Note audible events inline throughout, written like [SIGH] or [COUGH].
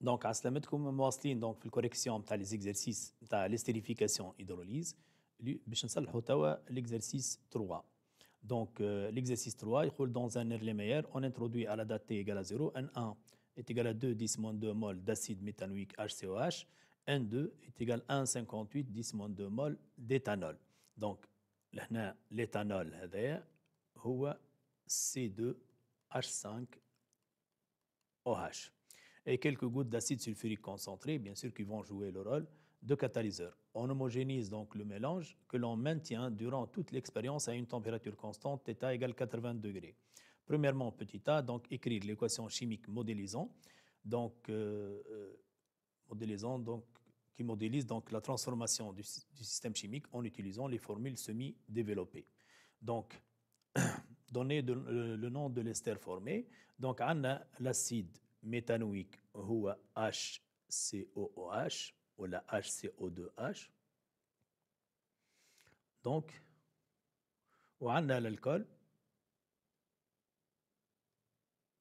دونك على سلامتكم مواصلين دونك في الكوريكسيون les لي زيكزارسيس نتاع ليستيريفيكاسيون هيدروليز باش نصلحوا توا l'exercice 3 Donc, euh, l'exercice 3, il dans un les meilleur. On introduit à la date t égale à 0, N1 est égal à 2, 10 2 mol d'acide méthanoïque HCOH. N2 est égal à 1,58, 10 2 mol d'éthanol. Donc, l'éthanol, c'est C2H5OH et quelques gouttes d'acide sulfurique concentré, bien sûr, qui vont jouer le rôle de catalyseur. On homogénise donc le mélange que l'on maintient durant toute l'expérience à une température constante, θ égale 80 degrés. Premièrement, petit a, donc écrire l'équation chimique modélisant, donc, euh, euh, modélisant, donc, qui modélise donc la transformation du, système chimique en utilisant les formules semi-développées. Donc, [CLEARS THROAT] donner le, nom de l'ester formé, donc on l'acide ميتانويك هو HCOOH ولا HCO2H دونك وعندنا الكول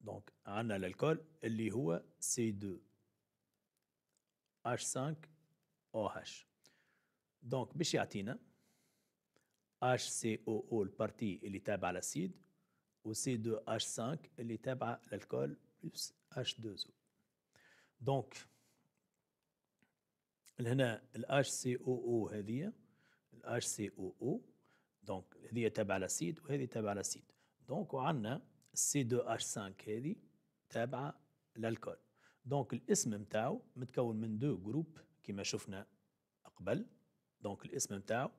دونك عندنا الكول اللي هو C2 H5OH دونك باش يعطينا HCOO البارتي اللي تابعة للسيد و C2H5 اللي تابعة للكول plus H2O دونك لهنا ال HCOO هذه ال HCOO دونك هذه تابعة لاسيد وهذه تابعة لاسيد دونك وعندنا C2H5 هذه تابعة للكول دونك الاسم نتاعو متكون من دو جروب كما شفنا قبل دونك الاسم نتاعو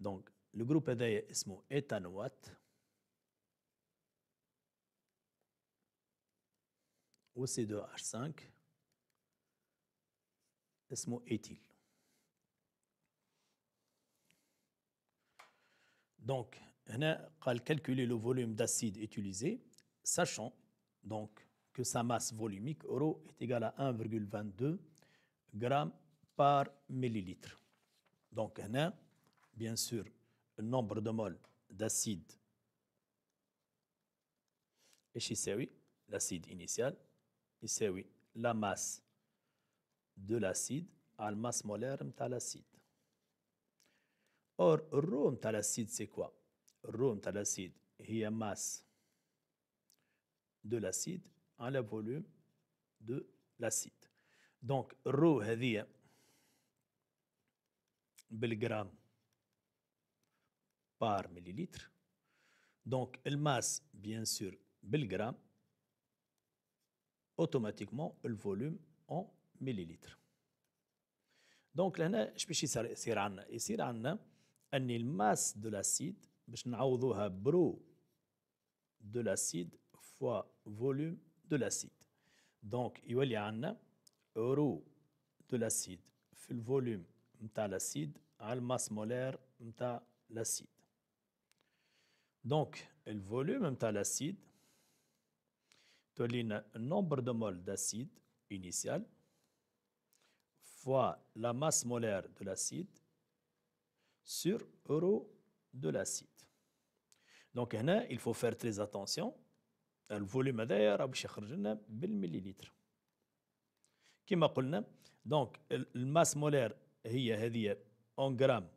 دونك الجروب هذايا اسمه ايتانوات OC2H5 mot éthyle. Donc, on قال calculer le volume d'acide utilisé, sachant donc que sa masse volumique euro est égale à 1,22 g par millilitre. Donc, a, bien sûr, le nombre de moles d'acide est l'acide initial sait oui, la masse de l'acide à la masse molaire de l'acide. Or, ρ de l'acide, c'est quoi Rho de l'acide, c'est la masse de l'acide à la volume de l'acide. Donc, ro c'est 1000 gramme par millilitre. Donc, la masse, bien sûr, 1000 automatiquement, le volume en millilitres. Donc, là-haut, je ne vais pas s'en sortir. Il masse de l'acide pour la remettre dans de l'acide fois volume de l'acide. Donc, il y a le roux de l'acide dans le volume de l'acide al masse molaire de l'acide. Donc, le volume de l'acide le nombre de moles d'acide initial fois la masse molaire de l'acide sur euro de l'acide. Donc, il faut faire très attention. Le volume d'ailleurs, 1 faut faire un millilitre. Comme donc la masse molaire est en grammes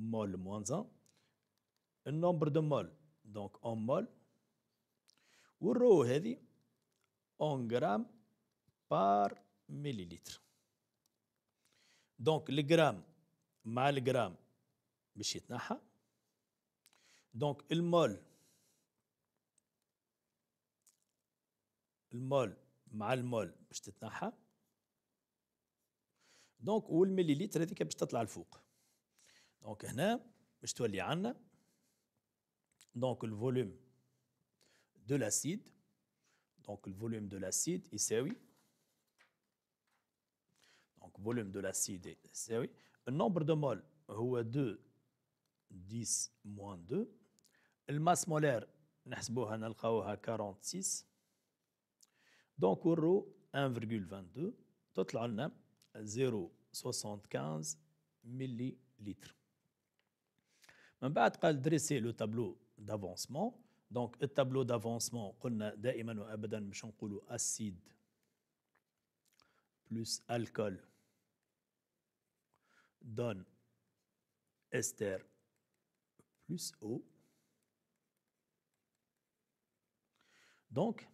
mol moins 1. Le nombre de moles دونك اون مول والرو هذه اون جرام بار مليلتر دونك الجرام مع الجرام باش يتنحى دونك المول المول مع المول باش تتنحى دونك والمليليتر هذيك باش تطلع لفوق دونك هنا باش تولي عندنا Donc le volume de l'acide, donc le volume de l'acide, est oui. Donc volume de l'acide, ici, oui. Le nombre de moles, est 2, 10, moins 2. La masse molaire, nous avons 46 donc الرو 1,22 total 0.75 millilitres. Maintenant, من بعد قال le d'avancement. Donc, le tableau d'avancement, qu'on a abadan acide plus alcool donne esther plus eau. Donc,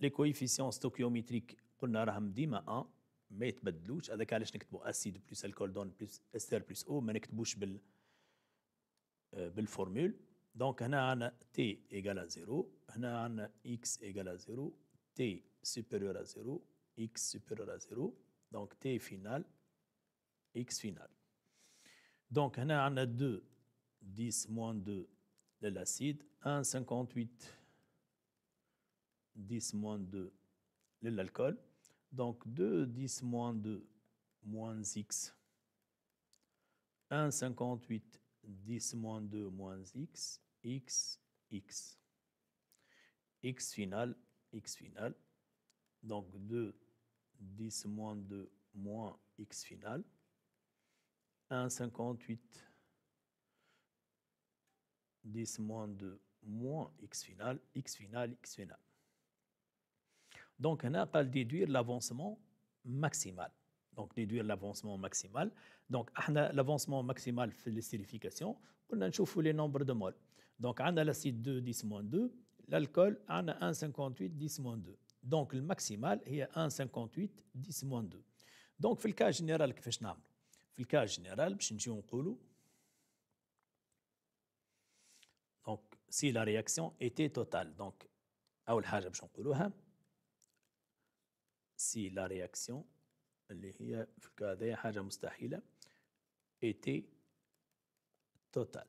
les coefficients stoichiométriques qu'on a ramdim à 1, mais ils ne changent pas. Avec l'acide, plus alcool donne plus ester plus eau, mais ils ne changent pas. formule. Donc, on a t égale à 0, on a x égale à 0, t supérieur à 0, x supérieur à 0, donc t final, x final. Donc, on a 2, 10 moins 2, de l'acide, 1,58, 10 moins 2, de l'alcool. Donc, 2, 10 moins 2, moins x, 1,58, 10 moins 2, moins x, x, x. x final, x final. Donc 2, 10 moins 2 moins x final. 1,58. 10 moins 2 moins x final, x final, x final. Donc, on a déduire l'avancement maximal. Donc, déduire l'avancement maximal. Donc, l'avancement maximal fait les stérifications, on a les nombres de moles. Donc, on a l'acide 2, 10 2. L'alcool, on a 1,58, 10 2. Donc, le maximal, est 1,58, 10 2. Donc, le cas général, que je Dans le cas général, je Donc, si la réaction était totale. Donc, أول حاجة باش نقولوها totale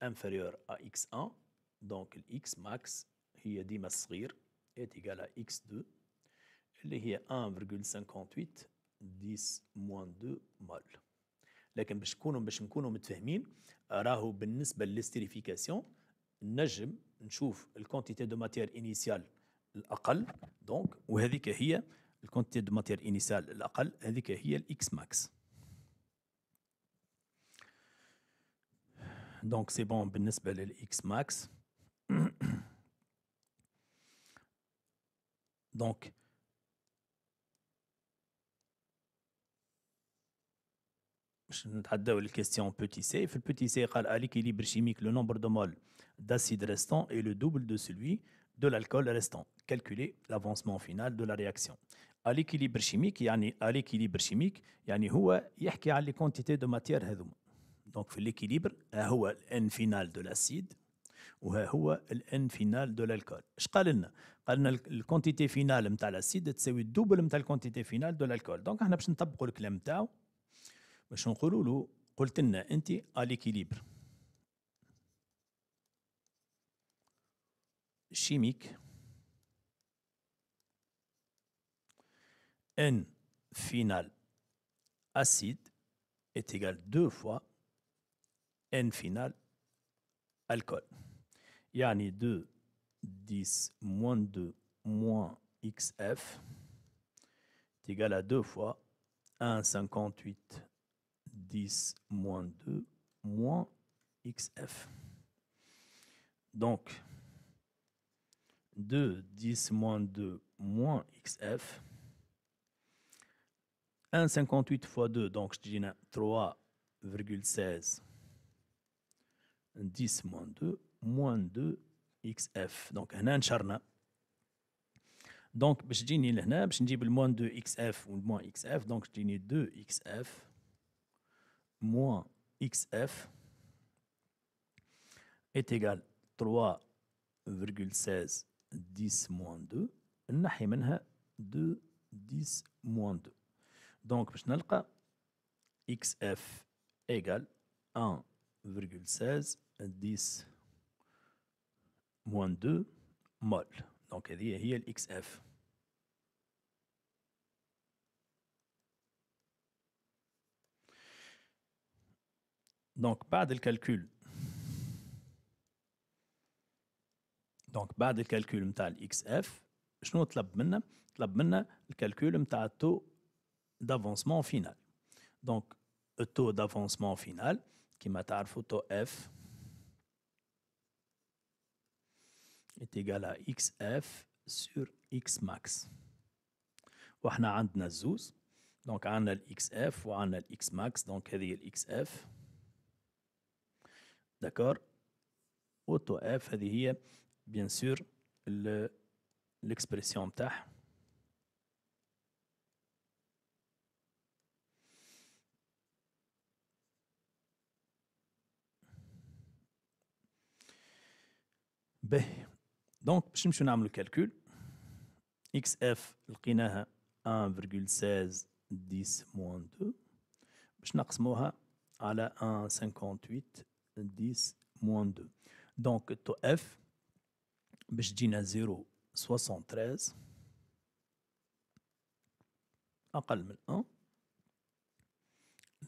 inférieur à x1 دونك الاكس ماكس هي ديما الصغير est égal à x2 اللي هي 1,58 10 موان 2 مول لكن باش نكونوا باش نكونوا متفاهمين راهو بالنسبه للاستريفيكاسيون نجم نشوف الكونتيتي دو ماتير انيسيال الاقل دونك وهذيك هي الكونتيتي دو ماتير انيسيال الاقل هذيك هي الاكس ماكس Donc, Donc, bon x max. [CLEARS THROAT] Donc, je vais vous petit la question petit petit le petit C, à l'équilibre chimique le nombre de moles d'acide restant est le double de celui de l'alcool restant calculer l'avancement final de la réaction à l'équilibre chimique يعني à l'équilibre chimique يعني هو les quantités de matière دونك في ليكيليبر ها هو الان فينال دو لاسيد وها هو الان فينال دو الكول اش قال لنا قال لنا الكونتيتي فينال نتاع لاسيد تساوي الدوبل نتاع الكونتيتي فينال دو الكول دونك احنا باش نطبقوا الكلام نتاعو باش نقولوا له قلت لنا انت اليكيليبر شيميك ان فينال اسيد est égal 2 fois N final, alcool. Yani 2, 10, moins 2, moins XF est égal à 2 fois 1, 58, 10, moins 2, moins XF. Donc, 2, 10, moins 2, moins XF. 1,58 fois 2, donc je dis 3,16 10 moins 2 moins 2 xf donc هنا نشرنا donc باش تجيني لهنا باش le moins 2 xf le moins xf, donc, je تجيني 2 xf xf xf est égal 3,16 10 moins 2 نحي منها 2 10 moins 2 دونك باش نلقى xf égal 1 10 moins 2 mol. Donc, il y a XF. Donc, pas de calcul. Donc, pas de calcul de XF. Je note la bonne. La bonne, le calcul taux d'avancement final. Donc, le taux d'avancement final. كما تعرفوا تو اف est اكس اف سور اكس ماكس max وإحنا عندنا الزوز دونك عندنا الاكس اف وعندنا الاكس ماكس دونك هذه الاكس اف داكور وتو اف هذه هي بيان سور l'expression تاعها باهي دونك باش نمشيو نعملو كالكول اكس اف لقيناها 1,16 10 موان 2 باش نقسموها على 1,58 10 موان 2 دونك تو اف باش تجينا 0,73 اقل من 1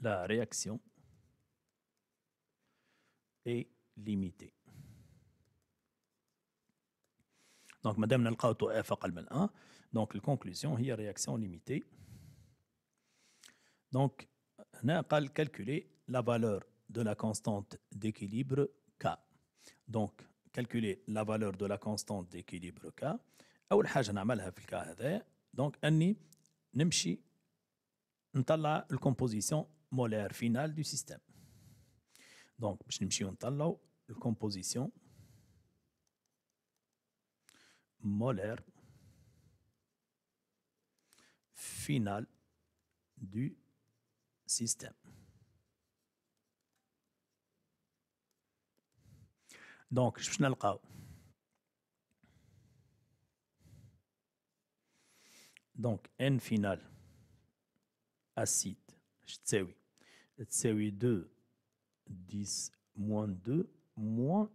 لا رياكسيون est limitée. Donc, madame, nous allons faire un point. Donc, la conclusion, est la réaction limitée. Donc, nous allons calculer la valeur de la constante d'équilibre K. Donc, calculer la valeur de la constante d'équilibre K. Et nous allons faire un point. Donc, nous allons faire la composition molaire finale du système. Donc, nous on faire la composition molaire finale du système. Donc, je vais Donc, N finale acide, تساوي 2 10 moins 2 moins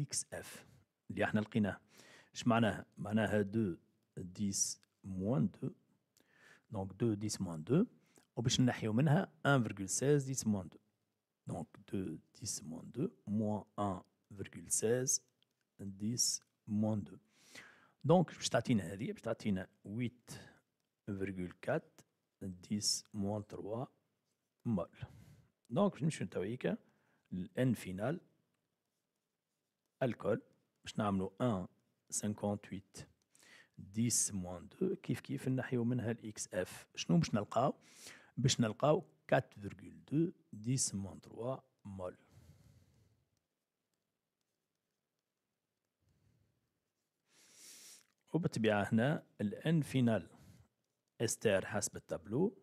XF اللي احنا لقيناه اش معناها معناها 2 10 موان 2 دونك 2 10 موان 2 وباش نحيو منها 1,16 10 موان 2 دونك 2 10 موان 2 موان 1,16 10 موان 2 دونك باش تعطينا هذه باش تعطينا 8,4 10 موان 3 مول دونك باش نمشيو تويكا للان فينال الكول باش نعملو 1 58 10 موان 2 كيف كيف نحيو منها الاكس اف شنو باش نلقاو باش نلقاو 4,2 10 موان 3 مول وبالطبيعة هنا الان فينال استر حسب التابلو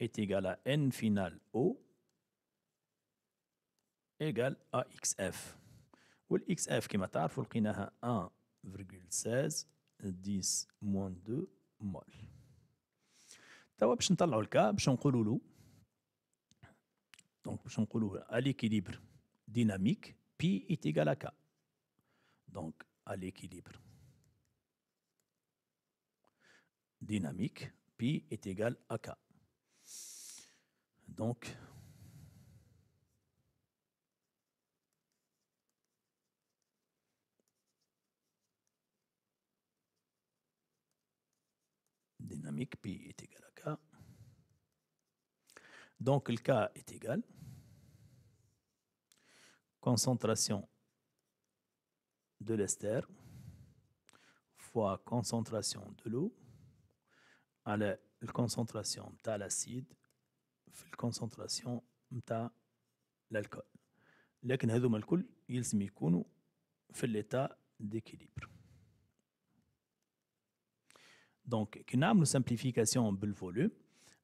ايتيغال ان فينال او ايغال ا اكس اف والاكس اف كما تعرفوا لقيناها 1 16 10 moins 2 mol توا le Donc, à l'équilibre dynamique pi est égal à k donc à l'équilibre dynamique pi est égal à k donc pi est égal à k. Donc le k est égal. Concentration de l'ester fois concentration de l'eau à la concentration de l'acide في concentration de l'alcool. لكن هذوما الكل يلزم l'état d'équilibre. دونك كي نعملو سامبليفيكاسيون بالفوليوم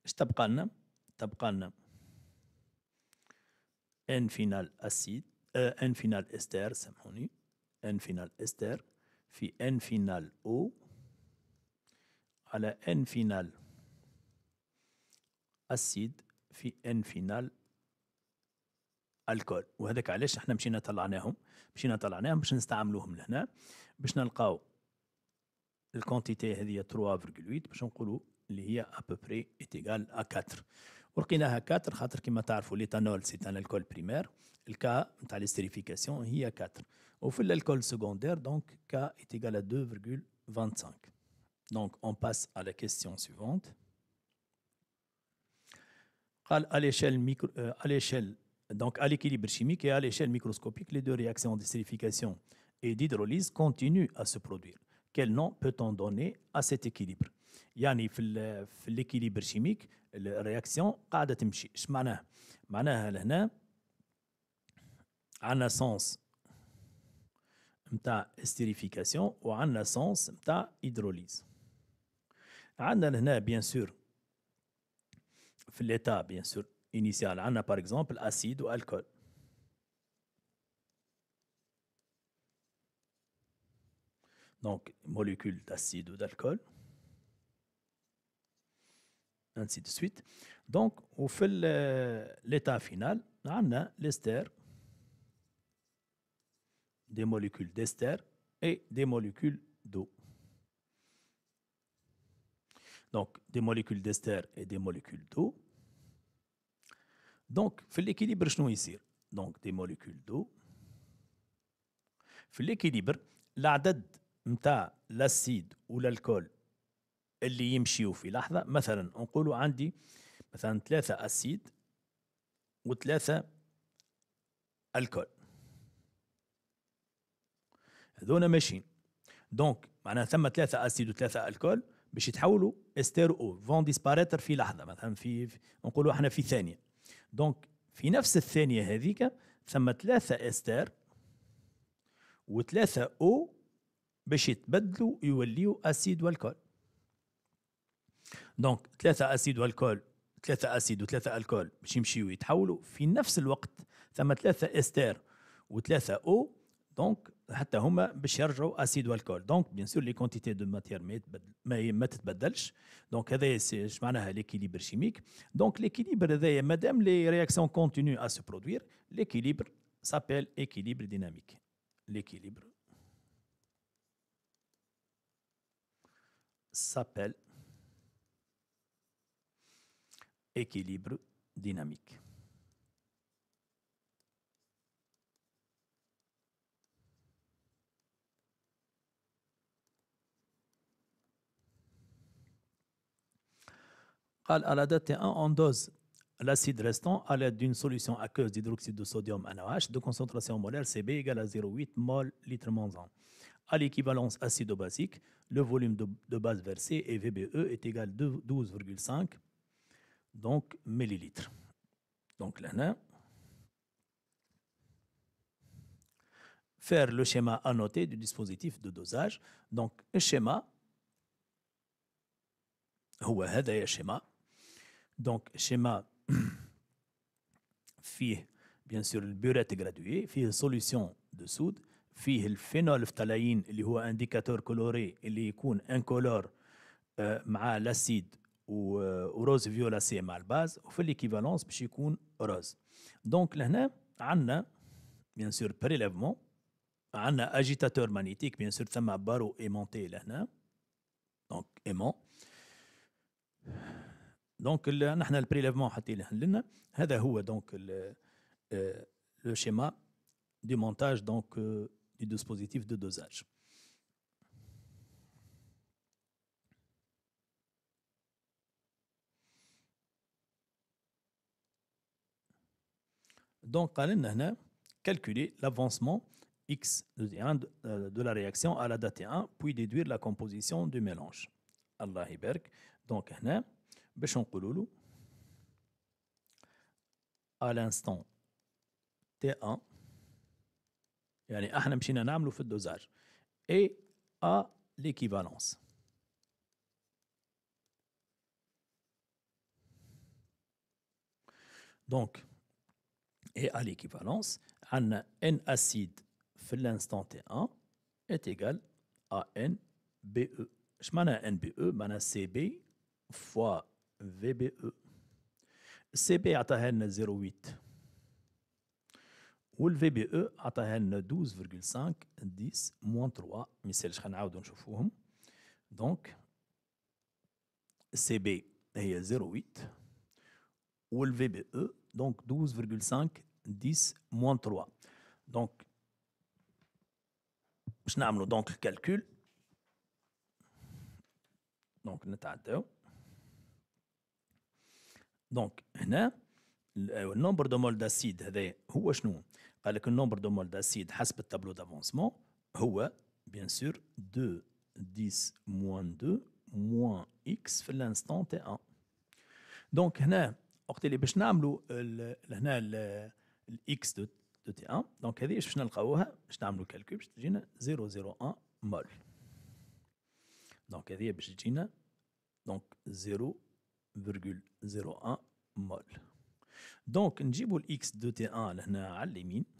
اش تبقى لنا تبقى لنا ان فينال اسيد ان فينال استر سامحوني ان فينال استر في ان فينال او على ان فينال اسيد في ان فينال الكول وهذاك علاش احنا مشينا طلعناهم مشينا طلعناهم باش نستعملوهم لهنا باش نلقاو La quantité, est 3,8, Jean-Coulou, est à peu près égale à 4. Pour qu'il y en ait 4, l'éthanol, c'est un alcool primaire. Le K, c'est l'estérification, à 4. Au fond, l'alcool secondaire, donc, K est égal à 2,25. Donc, on passe à la question suivante. Euh, à l'équilibre chimique et à l'échelle microscopique, les deux réactions d'estérification et d'hydrolyse continuent à se produire. Quel nom peut-on donner à cet équilibre Il y a l'équilibre chimique, la réaction est une réaction. Je suis là. Je suis là. Il y a un sens de la stérification et un sens de la hydrolyse. bien sûr l'état initial. Il a par exemple acide ou alcool. donc molécules d'acide ou d'alcool, ainsi de suite. Donc, au fait l'état final, on a l'ester, des molécules d'ester et des molécules d'eau. Donc, des molécules d'ester et des molécules d'eau. Donc, fait l'équilibre, شنو ici. Donc, des molécules d'eau. l'équilibre l'équilibre, متاع لاسيد ولا الكول اللي يمشيو في لحظه مثلا نقولوا عندي مثلا ثلاثه اسيد وثلاثه الكول هذونا ماشيين دونك معناها ثم ثلاثه اسيد وثلاثه الكول باش يتحولوا استير او فون ديسباريتر في لحظه مثلا في, في نقولوا احنا في ثانيه دونك في نفس الثانيه هذيك ثم ثلاثه استير وثلاثه او باش يتبدلوا يوليوا اسيد والكول دونك ثلاثة اسيد والكول ثلاثة اسيد وثلاثة الكول باش يمشيو يتحولوا في نفس الوقت ثم ثلاثة استير وثلاثة او دونك حتى هما باش يرجعوا اسيد والكول دونك بيان سور لي كونتيتي دو ماتير ما يتبدل ما, ما تتبدلش دونك هذا اش معناها ليكيليبر شيميك دونك ليكيليبر هذايا مادام لي رياكسيون كونتينيو ا سو برودوير ليكيليبر سابيل ايكيليبر ديناميك ليكيليبر s'appelle équilibre dynamique. à la date 1 on dose l'acide restant à l'aide d'une solution aqueuse d'hydroxyde de sodium NaOH de concentration molaire CB égale à 0,8 mol litre moins 1 à l'équivalence acido-basique, le volume de, base versé et VBE est égal à 12,5 donc millilitres. Donc là, faire le schéma annoté du dispositif de dosage. Donc un schéma, هو هذا schéma. Donc schéma fait, [CLEARS THROAT] bien sûr le burette gradué, une solution de soude فيه الفينولفتالين اللي هو انديكاتور كلوري اللي يكون انكولور آه، مع لاسيد وروز فيولاسي مع الباز وفي ليكيفالونس باش يكون روز دونك لهنا عندنا بيان سور بريليفمون عندنا اجيتاتور مانيتيك بيان سور ثم بارو ايمونتي لهنا دونك ايمون دونك نحن البريليفمون حتى لنا هذا هو دونك لو شيما دي مونتاج دونك euh du dispositif de dosage. Donc, calculer l'avancement X euh, de la réaction à la date 1, puis déduire la composition du mélange. Allah berk. Donc, à l'instant T1 يعني احنا مشينا نعمله في الدوزاج اي ا ليكيفالونس دونك اي ا ليكيفالونس عندنا ان اسيد في الانستون تي ان ات ا ان بي او اش ان بي او NBE. سي بي فوا في بي او سي بي عطاها لنا 0.8 Ou le VBE a 12,5, 10, moins 3. Mais c'est le chan aoud Donc, hum. CB est 0,8. Ou le VBE, donc 12,5, 10, moins 3. Donc, je calcul, donc le calcul. Donc, donc, euh, le nombre de moles d'acide, c'est quoi قال لك النومبر دو مول داسيد حسب التابلو دافونسمون هو بيان سور 2 10 موان 2 موان اكس في الانستون تي ان دونك هنا وقت اللي باش نعملوا هنا الاكس دو تي ان دونك هذه باش نلقاوها باش نعملوا كالكول باش تجينا 001 مول دونك هذه باش تجينا دونك 0,01 مول دونك نجيبوا الاكس دو تي ان لهنا على اليمين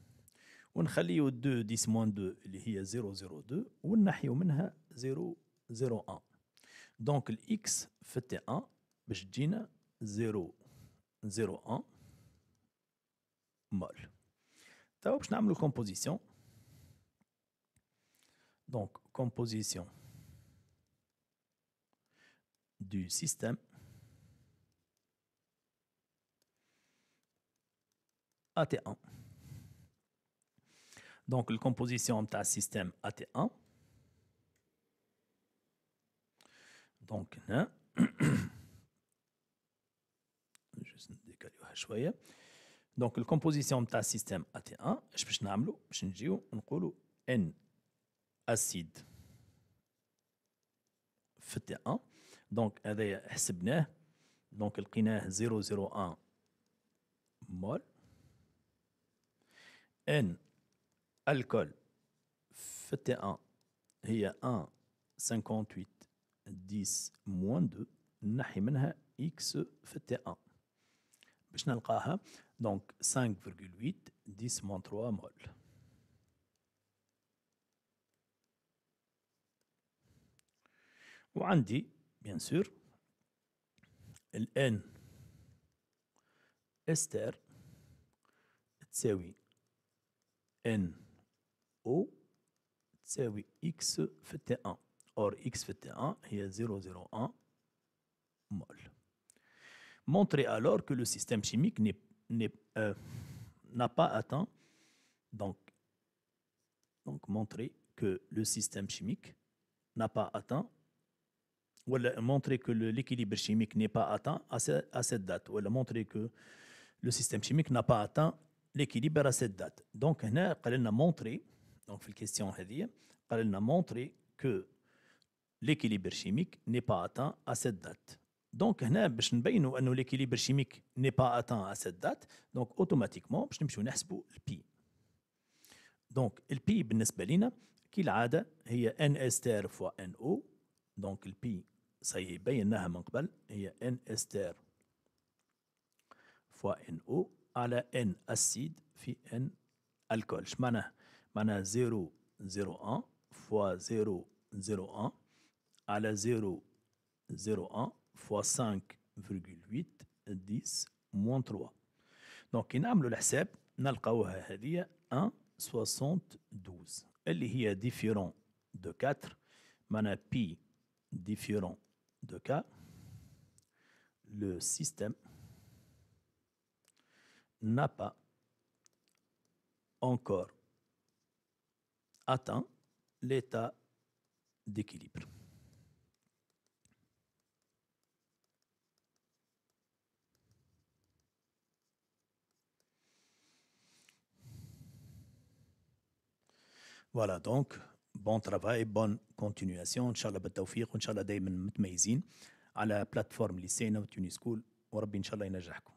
ونخليو 2 10 موان 2 اللي هي 002 ونحيو منها ان دونك الاكس في تي 1 باش تجينا ان مول توا باش نعملو كومبوزيسيون دونك كومبوزيسيون دو du ا تي AT1. Donc, la composition de système AT1. Donc, [COUGHS] hein, Donc, la composition de système AT1, je vais نعملو باش N acide ft 1 Donc, Donc, حسبناه 001 mol N الكول في تي 1 هي 1 58 10 موان 2 نحي منها اكس في تي 1 باش نلقاها دونك 5.8 10 موان 3 مول وعندي بيان سور الان استر تساوي ان O x X 1 Or X في t 1 هي 0,01 mol. Montrez alors que le système chimique euh, n'a pas atteint, donc, donc montrer que le système chimique n'a pas atteint, ou montrer que l'équilibre chimique n'est pas atteint à, cette date, ou montrer que le système chimique n'a pas atteint l'équilibre à cette date. Donc, on a montré دونك في الكيستيون هذه قال لنا مونتري كو ليكيليبر شيميك ني با اتان ا سيت دات دونك هنا باش نبينوا انه ليكيليبر شيميك ني با اتان ا سيت دات دونك اوتوماتيكمون باش نمشيو نحسبوا البي دونك البي بالنسبه لنا كالعاده هي ان اس تار فوا ان او دونك البي صحيح بيناها من قبل هي ان اس تار فوا ان او على ان اسيد في ان الكول اش معناها mana 0, 0, 1, fois 0, 0, 1, à 0, 0, 1, fois 5,8, 10, moins 3. Donc, il y a le l'hassab, il y a 1, 72. Il y a différent de 4, mana pi différent de 4. le système n'a pas encore atteint l'état d'équilibre. Voilà donc, bon travail, bonne continuation. Inch'Allah, bataoufir, Inch'Allah, daïman, mtmeizin, à la plateforme lycée, Tunis School, Inch'Allah, inajakou.